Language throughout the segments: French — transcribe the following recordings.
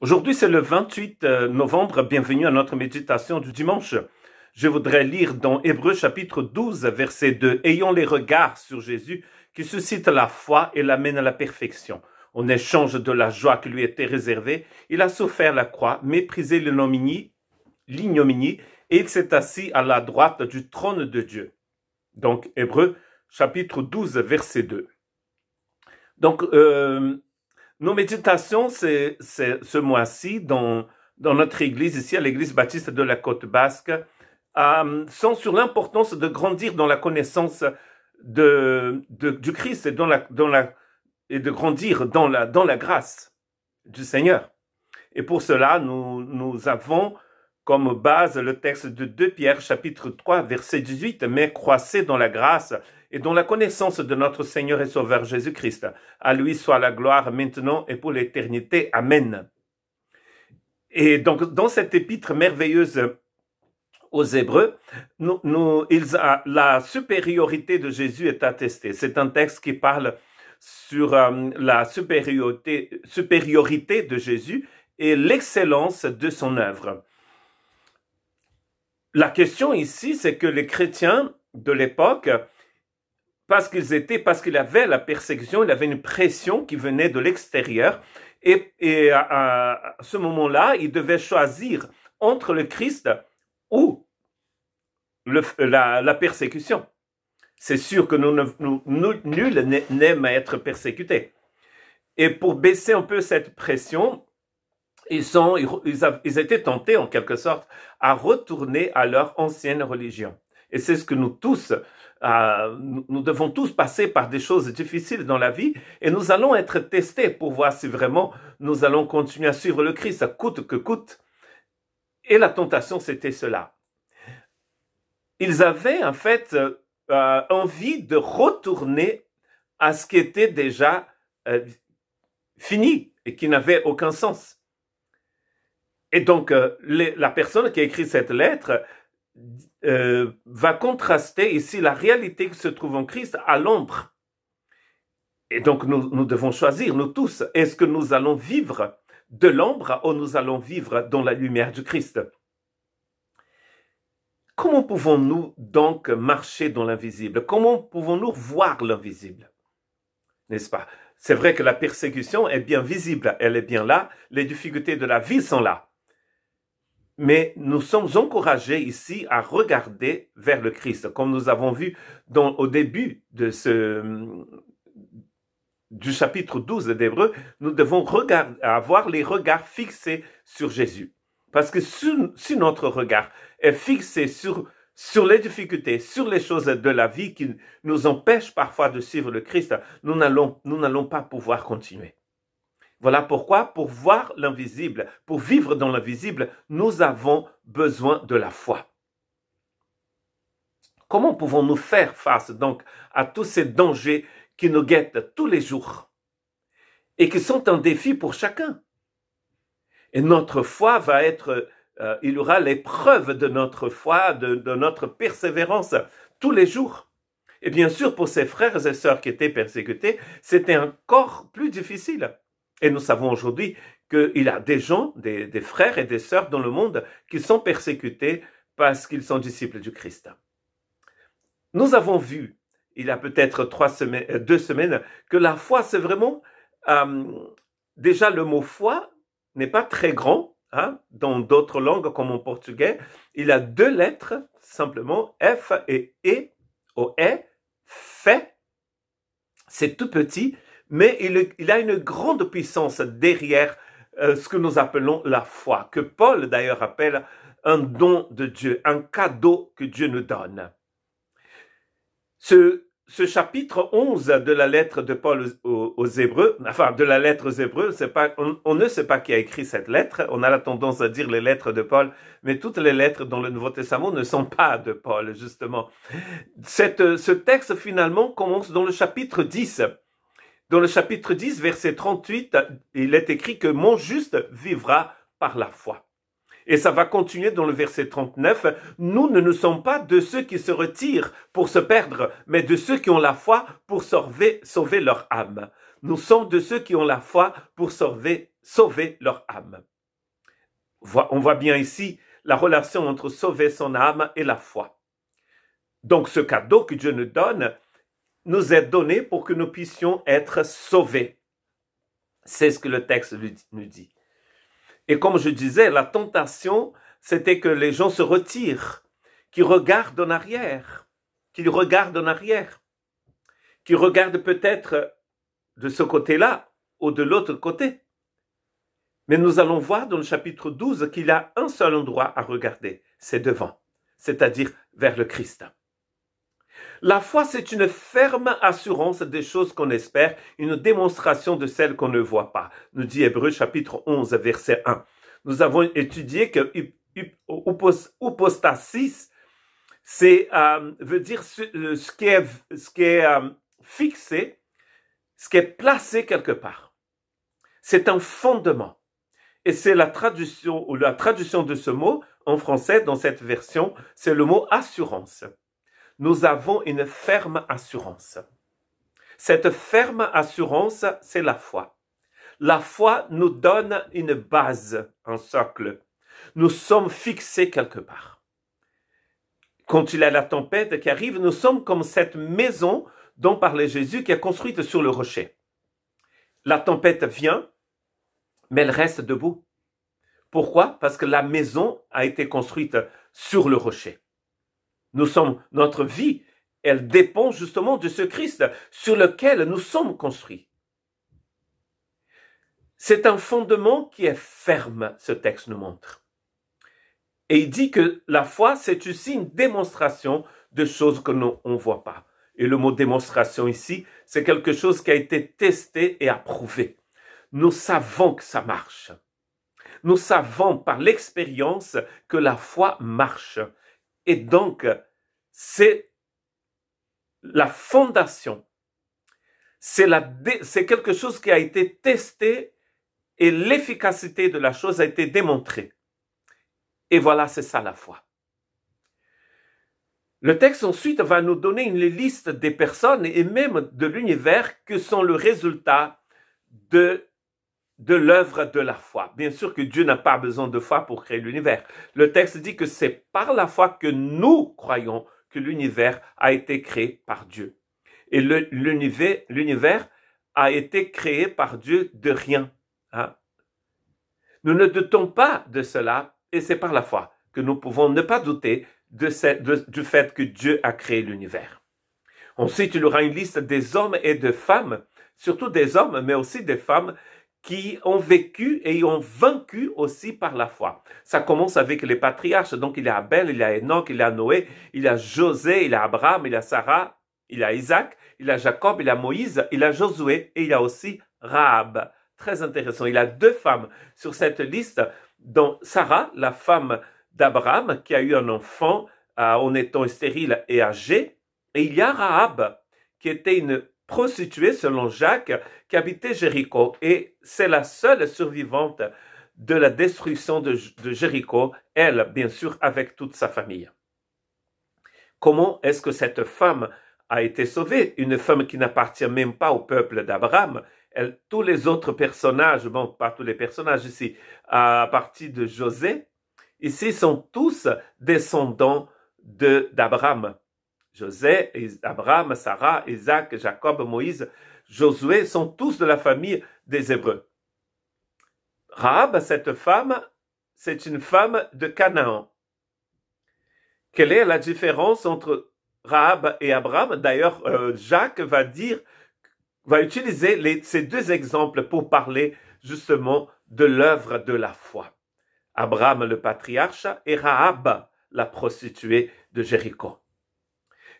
Aujourd'hui, c'est le 28 euh, novembre. Bienvenue à notre méditation du dimanche. Je voudrais lire dans Hébreu chapitre 12, verset 2. Ayons les regards sur Jésus qui suscite la foi et l'amène à la perfection. En échange de la joie qui lui était réservée, il a souffert la croix, méprisé l'ignominie et il s'est assis à la droite du trône de Dieu. Donc, Hébreu chapitre 12, verset 2. Donc, euh, nos méditations, ce mois-ci, dans, notre église, ici à l'église baptiste de la côte basque, euh, sont sur l'importance de grandir dans la connaissance de, du Christ et, de grandir dans la, dans la grâce du Seigneur. Et pour cela, nous, nous avons comme base le texte de 2 Pierre chapitre 3 verset 18, mais croissez dans la grâce et dans la connaissance de notre Seigneur et Sauveur Jésus-Christ. À lui soit la gloire maintenant et pour l'éternité. Amen. Et donc, dans cette épître merveilleuse aux Hébreux, nous, nous, ils, la supériorité de Jésus est attestée. C'est un texte qui parle sur euh, la supériorité, supériorité de Jésus et l'excellence de son œuvre. La question ici, c'est que les chrétiens de l'époque parce qu'ils étaient, parce qu'il avait la persécution, il avait une pression qui venait de l'extérieur. Et, à, ce moment-là, il devait choisir entre le Christ ou la, persécution. C'est sûr que nous, nous, nous nul n'aime à être persécuté. Et pour baisser un peu cette pression, ils, sont, ils étaient tentés en quelque sorte à retourner à leur ancienne religion. Et c'est ce que nous tous, euh, nous devons tous passer par des choses difficiles dans la vie et nous allons être testés pour voir si vraiment nous allons continuer à suivre le Christ, ça coûte que coûte. Et la tentation, c'était cela. Ils avaient en fait euh, envie de retourner à ce qui était déjà euh, fini et qui n'avait aucun sens. Et donc, la personne qui a écrit cette lettre, euh, va contraster ici la réalité qui se trouve en Christ à l'ombre. Et donc nous, nous devons choisir, nous tous, est-ce que nous allons vivre de l'ombre ou nous allons vivre dans la lumière du Christ Comment pouvons-nous donc marcher dans l'invisible Comment pouvons-nous voir l'invisible N'est-ce pas C'est vrai que la persécution est bien visible, elle est bien là, les difficultés de la vie sont là. Mais nous sommes encouragés ici à regarder vers le Christ, comme nous avons vu dans, au début de ce, du chapitre 12 d'Hébreu, nous devons regarder, avoir les regards fixés sur Jésus. Parce que si, notre regard est fixé sur, sur les difficultés, sur les choses de la vie qui nous empêchent parfois de suivre le Christ, nous n'allons, nous n'allons pas pouvoir continuer. Voilà pourquoi, pour voir l'invisible, pour vivre dans l'invisible, nous avons besoin de la foi. Comment pouvons-nous faire face donc à tous ces dangers qui nous guettent tous les jours et qui sont un défi pour chacun Et notre foi va être, euh, il y aura l'épreuve de notre foi, de, notre persévérance tous les jours. Et bien sûr, pour ces frères et sœurs qui étaient persécutés, c'était encore plus difficile. Et nous savons aujourd'hui qu'il y a des gens, des, frères et des sœurs dans le monde qui sont persécutés parce qu'ils sont disciples du Christ. Nous avons vu, il y a peut-être trois semaines, euh, deux semaines, que la foi, c'est vraiment, euh, déjà le mot foi n'est pas très grand, hein, dans d'autres langues comme en portugais, il a deux lettres, simplement F et E, au E, fait. C'est tout petit mais il, a une grande puissance derrière euh, ce que nous appelons la foi, que Paul d'ailleurs appelle un don de Dieu, un cadeau que Dieu nous donne. Ce, ce chapitre 11 de la lettre de Paul aux, Hébreux, enfin de la lettre aux Hébreux, pas, on, ne sait pas qui a écrit cette lettre, on a la tendance à dire les lettres de Paul, mais toutes les lettres dans le Nouveau Testament ne sont pas de Paul, justement. Cette, ce texte, finalement, commence dans le chapitre 10. Dans le chapitre 10, verset 38, il est écrit que mon juste vivra par la foi. Et ça va continuer dans le verset 39. Nous ne nous sommes pas de ceux qui se retirent pour se perdre, mais de ceux qui ont la foi pour sauver, leur âme. Nous sommes de ceux qui ont la foi pour sauver, sauver leur âme. On voit bien ici la relation entre sauver son âme et la foi. Donc ce cadeau que Dieu nous donne, nous est donné pour que nous puissions être sauvés. C'est ce que le texte nous dit. Et comme je disais, la tentation, c'était que les gens se retirent, qu'ils regardent en arrière, qu'ils regardent en arrière, qu'ils regardent peut-être de ce côté-là ou de l'autre côté. Mais nous allons voir dans le chapitre 12 qu'il a un seul endroit à regarder, c'est devant, c'est-à-dire vers le Christ. La foi, c'est une ferme assurance des choses qu'on espère, une démonstration de celles qu'on ne voit pas, nous dit Hébreu chapitre 11, verset 1. Nous avons étudié que upostasis » c'est euh, veut dire ce, euh, qui est, euh, fixé, ce qui est placé quelque part. C'est un fondement. Et c'est la traduction ou la traduction de ce mot en français dans cette version, c'est le mot assurance nous avons une ferme assurance. Cette ferme assurance, c'est la foi. La foi nous donne une base, un socle. Nous sommes fixés quelque part. Quand il y a la tempête qui arrive, nous sommes comme cette maison dont parlait Jésus qui est construite sur le rocher. La tempête vient, mais elle reste debout. Pourquoi Parce que la maison a été construite sur le rocher. Nous sommes, notre vie, elle dépend justement de ce Christ sur lequel nous sommes construits. C'est un fondement qui est ferme, ce texte nous montre. Et il dit que la foi, c'est aussi une démonstration de choses que nous, ne voit pas. Et le mot démonstration ici, c'est quelque chose qui a été testé et approuvé. Nous savons que ça marche. Nous savons par l'expérience que la foi marche. Et donc, c'est la fondation. C'est, c'est quelque chose qui a été testé et l'efficacité de la chose a été démontrée. Et voilà, c'est ça la foi. Le texte ensuite va nous donner une liste des personnes et même de l'univers que sont le résultat de de l'œuvre de la foi. Bien sûr que Dieu n'a pas besoin de foi pour créer l'univers. Le texte dit que c'est par la foi que nous croyons que l'univers a été créé par Dieu. Et l'univers a été créé par Dieu de rien. Hein. Nous ne doutons pas de cela et c'est par la foi que nous pouvons ne pas douter du fait que Dieu a créé l'univers. Ensuite, il y aura une liste des hommes et des femmes, surtout des hommes, mais aussi des femmes qui ont vécu et ont vaincu aussi par la foi. Ça commence avec les patriarches. Donc il y a Abel, il y a Enoch, il y a Noé, il y a José, il y a Abraham, il y a Sarah, il y a Isaac, il y a Jacob, il y a Moïse, il y a Josué et il y a aussi Rahab. Très intéressant. Il y a deux femmes sur cette liste, dont Sarah, la femme d'Abraham, qui a eu un enfant en étant stérile et âgée. Et il y a Rahab, qui était une prostituée selon Jacques qui habitait Jéricho et c'est la seule survivante de la destruction de, Jéricho, elle bien sûr avec toute sa famille. Comment est-ce que cette femme a été sauvée, une femme qui n'appartient même pas au peuple d'Abraham, tous les autres personnages, bon, pas tous les personnages ici, à partir de José, ici sont tous descendants d'Abraham. José, Abraham, Sarah, Isaac, Jacob, Moïse, Josué sont tous de la famille des Hébreux. Rahab, cette femme, c'est une femme de Canaan. Quelle est la différence entre Rahab et Abraham D'ailleurs, euh, Jacques va dire, va utiliser ces deux exemples pour parler justement de l'œuvre de la foi. Abraham le patriarche et Rahab, la prostituée de Jéricho.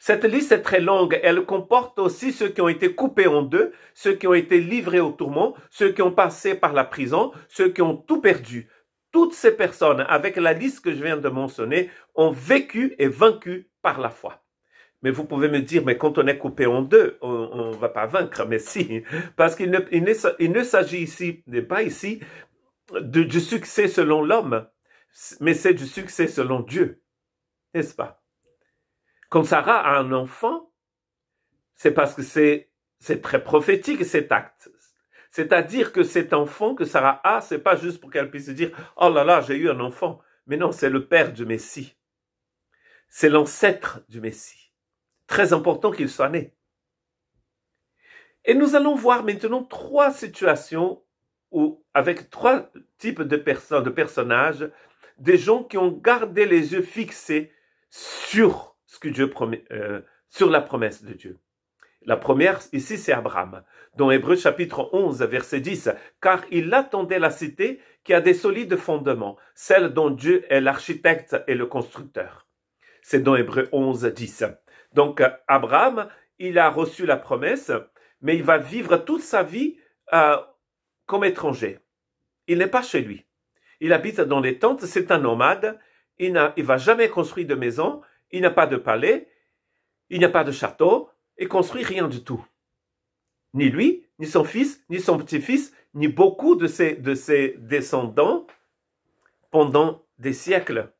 Cette liste est très longue. Elle comporte aussi ceux qui ont été coupés en deux, ceux qui ont été livrés au tourment, ceux qui ont passé par la prison, ceux qui ont tout perdu. Toutes ces personnes, avec la liste que je viens de mentionner, ont vécu et vaincu par la foi. Mais vous pouvez me dire, mais quand on est coupé en deux, on ne va pas vaincre. Mais si, parce qu'il ne, s'agit ici, pas ici, de, du succès selon l'homme, mais c'est du succès selon Dieu. N'est-ce pas? quand Sarah a un enfant, c'est parce que c'est, c'est très prophétique cet acte. C'est-à-dire que cet enfant que Sarah a, c'est pas juste pour qu'elle puisse dire, oh là là, j'ai eu un enfant. Mais non, c'est le père du Messie. C'est l'ancêtre du Messie. Très important qu'il soit né. Et nous allons voir maintenant trois situations où, avec trois types de personnes, de personnages, des gens qui ont gardé les yeux fixés sur euh, sur la promesse de Dieu. La première, ici, c'est Abraham. Dans Hébreu chapitre 11, verset 10, car il attendait la cité qui a des solides fondements, celle dont Dieu est l'architecte et le constructeur. C'est dans Hébreu 11, 10. Donc, Abraham, il a reçu la promesse, mais il va vivre toute sa vie euh, comme étranger. Il n'est pas chez lui. Il habite dans les tentes, c'est un nomade, il ne va jamais construire de maison, il n'a pas de palais, il n'a pas de château et construit rien du tout. Ni lui, ni son fils, ni son petit-fils, ni beaucoup de ses, de ses descendants pendant des siècles.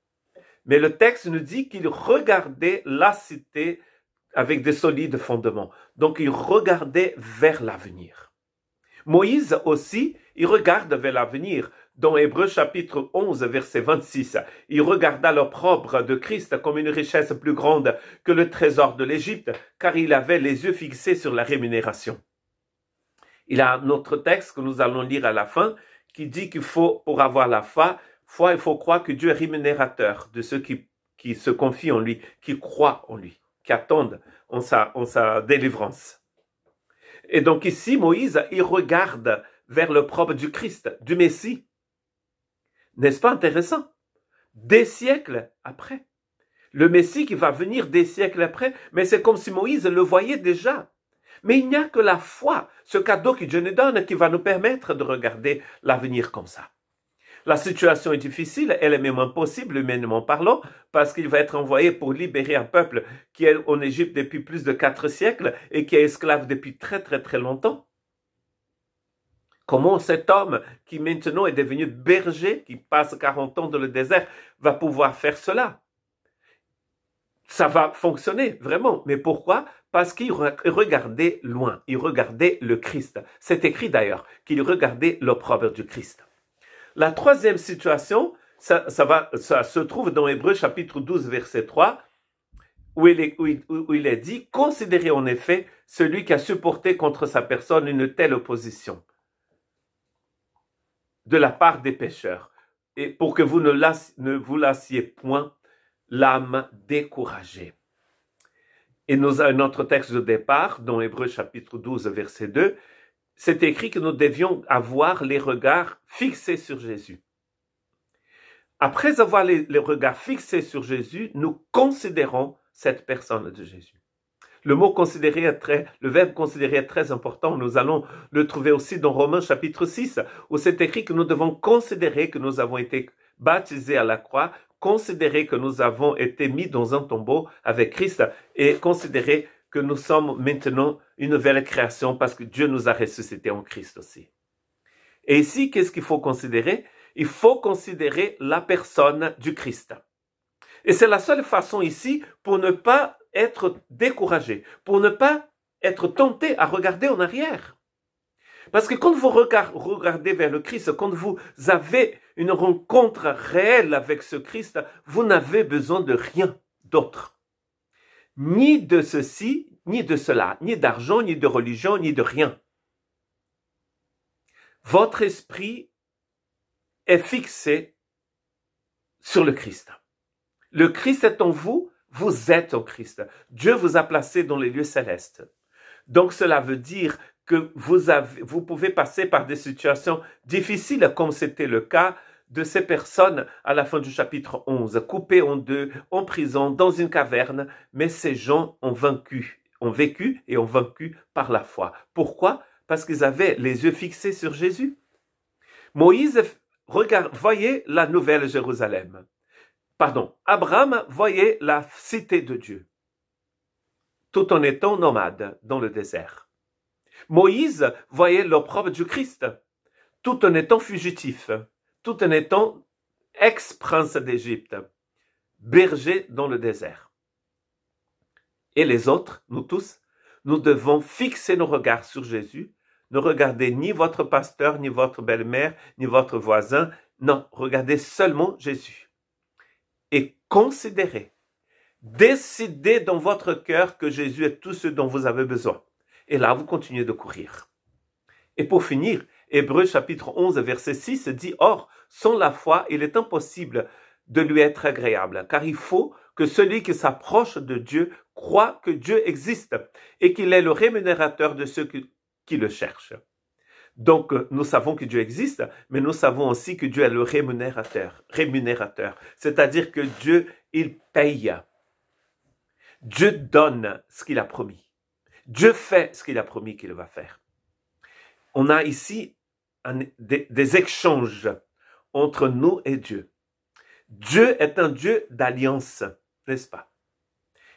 Mais le texte nous dit qu'il regardait la cité avec des solides fondements. Donc il regardait vers l'avenir. Moïse aussi, il regarde vers l'avenir dans Hébreux chapitre 11 verset 26. Il regarda l'opprobre de Christ comme une richesse plus grande que le trésor de l'Égypte, car il avait les yeux fixés sur la rémunération. Il a un autre texte que nous allons lire à la fin, qui dit qu'il faut, pour avoir la foi, foi, il faut croire que Dieu est rémunérateur de ceux qui, qui se confient en lui, qui croient en lui, qui attendent en sa, en sa délivrance. Et donc ici, Moïse, il regarde vers le propre du Christ, du Messie, n'est-ce pas intéressant Des siècles après. Le Messie qui va venir des siècles après, mais c'est comme si Moïse le voyait déjà. Mais il n'y a que la foi, ce cadeau que Dieu nous donne, qui va nous permettre de regarder l'avenir comme ça. La situation est difficile, elle est même impossible humainement parlant, parce qu'il va être envoyé pour libérer un peuple qui est en Égypte depuis plus de quatre siècles et qui est esclave depuis très très très longtemps. Comment cet homme qui maintenant est devenu berger, qui passe 40 ans dans le désert, va pouvoir faire cela Ça va fonctionner, vraiment. Mais pourquoi Parce qu'il regardait loin, il regardait le Christ. C'est écrit d'ailleurs qu'il regardait l'opprobre du Christ. La troisième situation, ça, se trouve dans Hébreu chapitre 12, verset 3, où il est dit, considérez en effet celui qui a supporté contre sa personne une telle opposition de la part des pécheurs, et pour que vous ne, vous lassiez point l'âme découragée. Et nous, autre texte de départ, dans Hébreu chapitre 12, verset 2, c'est écrit que nous devions avoir les regards fixés sur Jésus. Après avoir les regards fixés sur Jésus, nous considérons cette personne de Jésus. Le mot considéré est très, le verbe considéré est très important. Nous allons le trouver aussi dans Romains chapitre 6, où c'est écrit que nous devons considérer que nous avons été baptisés à la croix, considérer que nous avons été mis dans un tombeau avec Christ et considérer que nous sommes maintenant une nouvelle création parce que Dieu nous a ressuscités en Christ aussi. Et ici, qu'est-ce qu'il faut considérer? Il faut considérer la personne du Christ. Et c'est la seule façon ici pour ne pas être découragé, pour ne pas être tenté à regarder en arrière. Parce que quand vous regardez vers le Christ, quand vous avez une rencontre réelle avec ce Christ, vous n'avez besoin de rien d'autre. Ni de ceci, ni de cela, ni d'argent, ni de religion, ni de rien. Votre esprit est fixé sur le Christ. Le Christ est en vous vous êtes au Christ. Dieu vous a placé dans les lieux célestes. Donc cela veut dire que vous, vous pouvez passer par des situations difficiles comme c'était le cas de ces personnes à la fin du chapitre 11, coupées en deux, en prison, dans une caverne, mais ces gens ont vaincu, ont vécu et ont vaincu par la foi. Pourquoi Parce qu'ils avaient les yeux fixés sur Jésus. Moïse regarde, voyez la nouvelle Jérusalem pardon, Abraham voyait la cité de Dieu, tout en étant nomade dans le désert. Moïse voyait l'opprobre du Christ, tout en étant fugitif, tout en étant ex-prince d'Égypte, berger dans le désert. Et les autres, nous tous, nous devons fixer nos regards sur Jésus. Ne regardez ni votre pasteur, ni votre belle-mère, ni votre voisin. Non, regardez seulement Jésus et considérez, décidez dans votre cœur que Jésus est tout ce dont vous avez besoin. Et là, vous continuez de courir. Et pour finir, Hébreu chapitre 11 verset 6 dit, Or, sans la foi, il est impossible de lui être agréable, car il faut que celui qui s'approche de Dieu croit que Dieu existe et qu'il est le rémunérateur de ceux qui le cherchent. Donc, euh, nous savons que Dieu existe, mais nous savons aussi que Dieu est le rémunérateur, rémunérateur. C'est-à-dire que Dieu, il paye. Dieu donne ce qu'il a promis. Dieu fait ce qu'il a promis qu'il va faire. On a ici des échanges entre nous et Dieu. Dieu est un Dieu d'alliance, n'est-ce pas?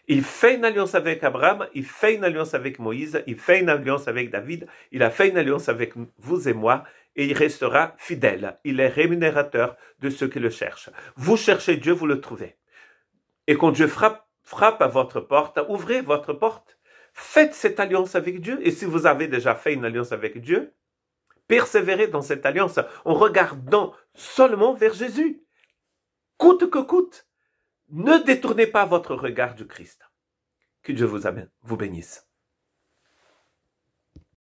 Il fait une alliance avec Abraham, il fait une alliance avec Moïse, il fait une alliance avec David, il a fait une alliance avec vous et moi, et il restera fidèle. Il est rémunérateur de ceux qui le cherchent. Vous cherchez Dieu, vous le trouvez. Et quand Dieu frappe, frappe à votre porte, ouvrez votre porte. Faites cette alliance avec Dieu. Et si vous avez déjà fait une alliance avec Dieu, persévérez dans cette alliance en regardant seulement vers Jésus. Coûte que coûte. Ne détournez pas votre regard du Christ. Que Dieu vous, bénisse.